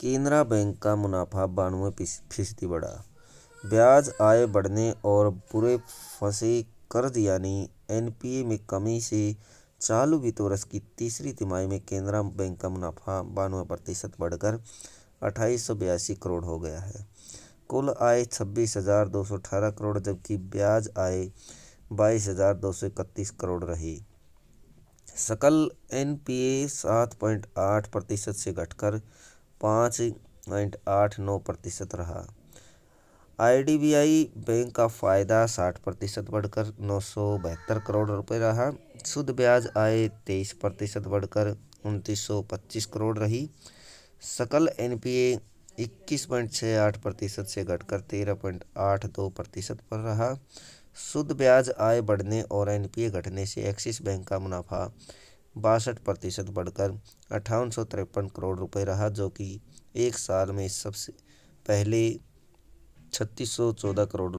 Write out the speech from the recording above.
Canara bank का मुनाफा बानवे फीसदी बढ़ा, ब्याज आय बढ़ने और बुरे फंसे कर्ज यानी एनपीए में कमी से चालू वित्त वर्ष की तीसरी तिमाही में केनरा बैंक का मुनाफा बानवे प्रतिशत बढ़कर अट्ठाईस सौ बयासी करोड़ हो गया है कुल आय छब्बीस हज़ार दो सौ अठारह करोड़ जबकि ब्याज आय बाईस हज़ार दो सौ इकतीस करोड़ रही सकल एनपीए सात पॉइंट आठ प्रतिशत से घटकर पाँच पॉइंट आठ नौ प्रतिशत रहा आईडीबीआई बैंक का फायदा साठ प्रतिशत बढ़कर नौ सौ बहत्तर करोड़ रुपए रहा शुद्ध ब्याज आय तेईस प्रतिशत बढ़कर उनतीस सौ पच्चीस करोड़ रही सकल एनपीए इक्कीस पॉइंट छः आठ प्रतिशत से घटकर तेरह पॉइंट आठ दो प्रतिशत पर रहा शुद्ध ब्याज आय बढ़ने और एनपीए घटने से एक्सिस बैंक का मुनाफा बासठ प्रतिशत बढ़कर अट्ठावन सौ तिरपन करोड़ रुपए रहा जो कि एक साल में सबसे पहले छत्तीस सौ चौदह करोड़